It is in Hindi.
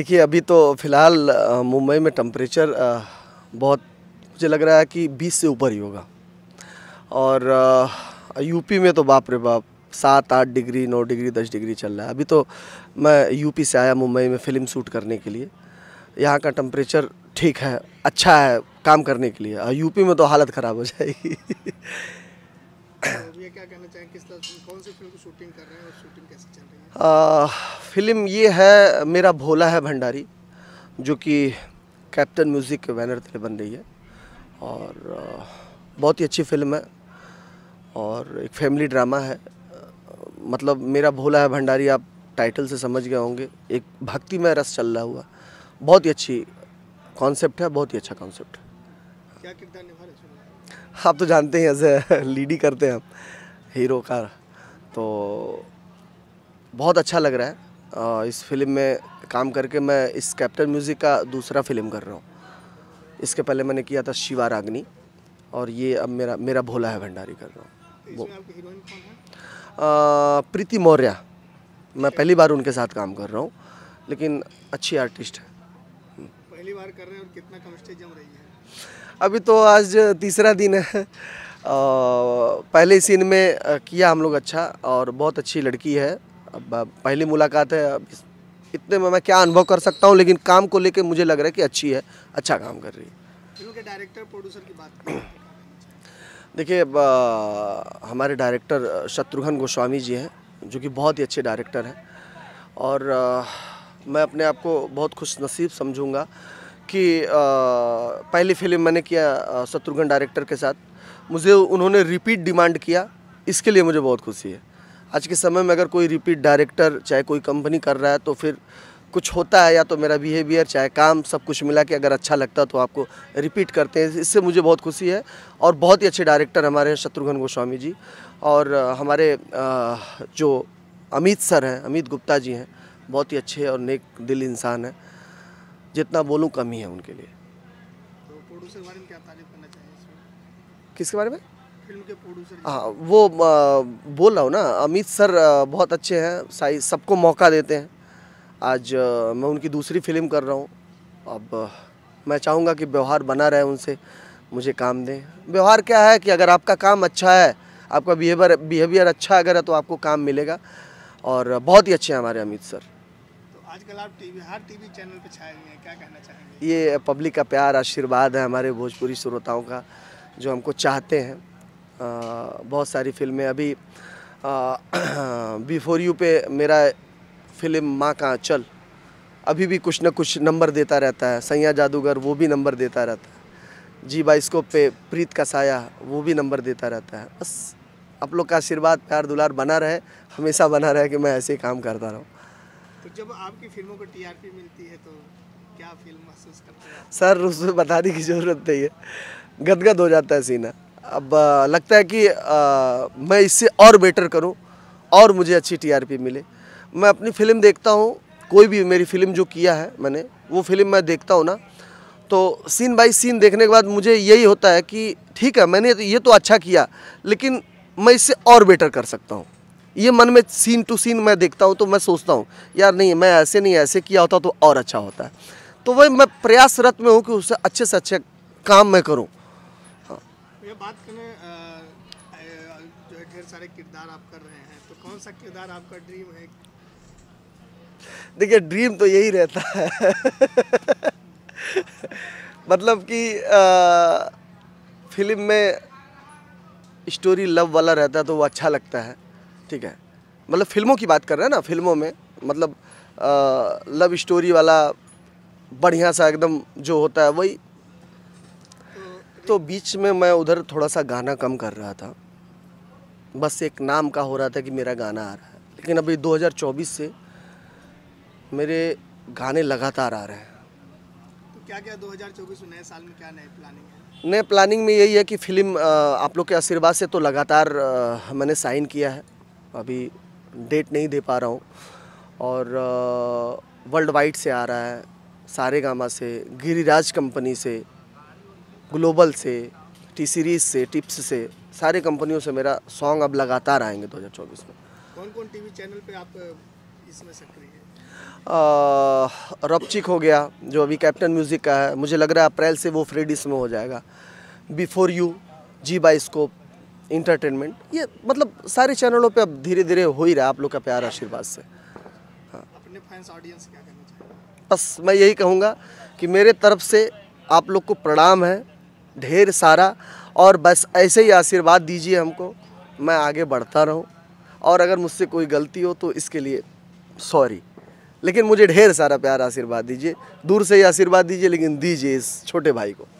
देखिए अभी तो फ़िलहाल मुंबई में टम्परेचर बहुत मुझे लग रहा है कि 20 से ऊपर ही होगा और यूपी में तो बाप रे बाप सात आठ डिग्री नौ डिग्री दस डिग्री चल रहा है अभी तो मैं यूपी से आया मुंबई में फ़िल्म शूट करने के लिए यहाँ का टम्परेचर ठीक है अच्छा है काम करने के लिए यूपी में तो हालत ख़राब हो जाएगी फिल्म ये है मेरा भोला है भंडारी जो कि कैप्टन म्यूज़िक के बैनर तले बन रही है और बहुत ही अच्छी फिल्म है और एक फैमिली ड्रामा है मतलब मेरा भोला है भंडारी आप टाइटल से समझ गए होंगे एक भक्ति में रस चल रहा हुआ बहुत ही अच्छी कॉन्सेप्ट है बहुत ही अच्छा कॉन्सेप्ट है क्या किरदार निभा रहे आप तो जानते हैं ऐसे लीडी लीड ही करते हैं हम हीरो का तो बहुत अच्छा लग रहा है इस फिल्म में काम करके मैं इस कैप्टन म्यूज़िक का दूसरा फिल्म कर रहा हूँ इसके पहले मैंने किया था शिवा रागनी और ये अब मेरा मेरा भोला है भंडारी कर रहा हूँ वो प्रीति मौर्य मैं पहली बार उनके साथ काम कर रहा हूँ लेकिन अच्छी आर्टिस्ट है पहली बार कर रहे हैं और कितना जम रही है अभी तो आज तीसरा दिन है पहले सीन में किया हम लोग अच्छा और बहुत अच्छी लड़की है अब पहली मुलाकात है अब इतने में मैं क्या अनुभव कर सकता हूँ लेकिन काम को लेके मुझे लग रहा है कि अच्छी है अच्छा काम कर रही है डायरेक्टर प्रोड्यूसर की बात देखिए हमारे डायरेक्टर शत्रुघ्न गोस्वामी जी हैं जो कि बहुत ही अच्छे डायरेक्टर हैं और आ, मैं अपने आप को बहुत खुश नसीब समझूंगा कि आ, पहली फिल्म मैंने किया शत्रुघ्न डायरेक्टर के साथ मुझे उन्होंने रिपीट डिमांड किया इसके लिए मुझे बहुत खुशी है आज के समय में अगर कोई रिपीट डायरेक्टर चाहे कोई कंपनी कर रहा है तो फिर कुछ होता है या तो मेरा बिहेवियर चाहे काम सब कुछ मिला के अगर अच्छा लगता तो आपको रिपीट करते हैं इससे मुझे बहुत खुशी है और बहुत ही अच्छे डायरेक्टर हमारे हैं शत्रुघ्न गोस्वामी जी और हमारे जो अमित सर हैं अमित गुप्ता जी हैं बहुत ही अच्छे और नेक दिल इंसान हैं जितना बोलूँ कम ही है उनके लिए तो प्रोड्यूसर क्या तारीफ करना चाहिए किसके बारे में फिल्म के प्रोड्यूसर हाँ वो आ, बोल रहा हूँ ना अमित सर बहुत अच्छे हैं साई सबको मौका देते हैं आज आ, मैं उनकी दूसरी फिल्म कर रहा हूँ अब मैं चाहूँगा कि व्यवहार बना रहे उनसे मुझे काम दें व्यवहार क्या है कि अगर आपका काम अच्छा है आपका बिहेवियर बिहेवियर अच्छा अगर है तो आपको काम मिलेगा और बहुत ही अच्छे हैं हमारे अमित सर तो आजकल आप टीवी हर टीवी चैनल पे छाए हुए हैं क्या कहना चाहेंगे ये पब्लिक का प्यार आशीर्वाद है हमारे भोजपुरी श्रोताओं का जो हमको चाहते हैं बहुत सारी फिल्में अभी बिफोर यू पे मेरा फिल्म माँ का चल अभी भी कुछ ना कुछ नंबर देता रहता है सैया जादूगर वो भी नंबर देता रहता है जी बाइस्कोप पे प्रीत का साया वो भी नंबर देता रहता है बस आप लोग का आशीर्वाद प्यार दुलार बना रहे हमेशा बना रहे कि मैं ऐसे ही काम करता रहूँ तो जब आपकी फिल्मों को टीआरपी मिलती है तो क्या फील महसूस करते हैं सर उसमें बताने की ज़रूरत नहीं है गदगद हो जाता है सीना अब लगता है कि आ, मैं इससे और बेटर करूं और मुझे अच्छी टीआरपी मिले मैं अपनी फ़िल्म देखता हूं कोई भी मेरी फ़िल्म जो किया है मैंने वो फिल्म मैं देखता हूं ना तो सीन बाई सीन देखने के बाद मुझे यही होता है कि ठीक है मैंने ये तो अच्छा किया लेकिन मैं इससे और बेटर कर सकता हूँ ये मन में सीन टू सीन मैं देखता हूँ तो मैं सोचता हूँ यार नहीं मैं ऐसे नहीं ऐसे किया होता तो और अच्छा होता है तो वही मैं प्रयासरत में हूँ कि उससे अच्छे से अच्छे काम मैं करूँ ये बात करें ढेर सारे किरदार आप कर रहे हैं तो कौन सा किरदार आपका ड्रीम है देखिए ड्रीम तो यही रहता है मतलब कि फिल्म में स्टोरी लव वाला रहता है तो वो अच्छा लगता है ठीक है मतलब फिल्मों की बात कर रहे हैं ना फिल्मों में मतलब आ, लव स्टोरी वाला बढ़िया सा एकदम जो होता है वही हम्म। तो बीच में मैं उधर थोड़ा सा गाना कम कर रहा था बस एक नाम का हो रहा था कि मेरा गाना आ रहा है लेकिन अभी 2024 से मेरे गाने लगातार आ रहे हैं तो क्या क्या 2024 नए साल में क्या नए प्लानिंग है नए प्लानिंग में यही है कि फिल्म आप लोग के आशीर्वाद से तो लगातार मैंने साइन किया है अभी डेट नहीं दे पा रहा हूँ और वर्ल्ड वाइड से आ रहा है सारेगामा से गिरिराज कंपनी से ग्लोबल से टी सीरीज से टिप्स से सारे कंपनियों से मेरा सॉन्ग अब लगातार आएंगे 2024 में कौन कौन टीवी चैनल पे आप इसमें सक्रिय हैं रपचिक हो गया जो अभी कैप्टन म्यूज़िक का है मुझे लग रहा है अप्रैल से वो फ्रेड इसमें हो जाएगा before you G by scope entertainment ये मतलब सारे चैनलों पे अब धीरे धीरे हो ही रहा है आप लोग का प्यार आशीर्वाद से हाँ अपने फैंस ऑडियंस क्या बस मैं यही कहूँगा कि मेरे तरफ से आप लोग को प्रणाम है ढेर सारा और बस ऐसे ही आशीर्वाद दीजिए हमको मैं आगे बढ़ता रहूँ और अगर मुझसे कोई गलती हो तो इसके लिए सॉरी लेकिन मुझे ढेर सारा प्यार आशीर्वाद दीजिए दूर से ही आशीर्वाद दीजिए लेकिन दीजिए इस छोटे भाई को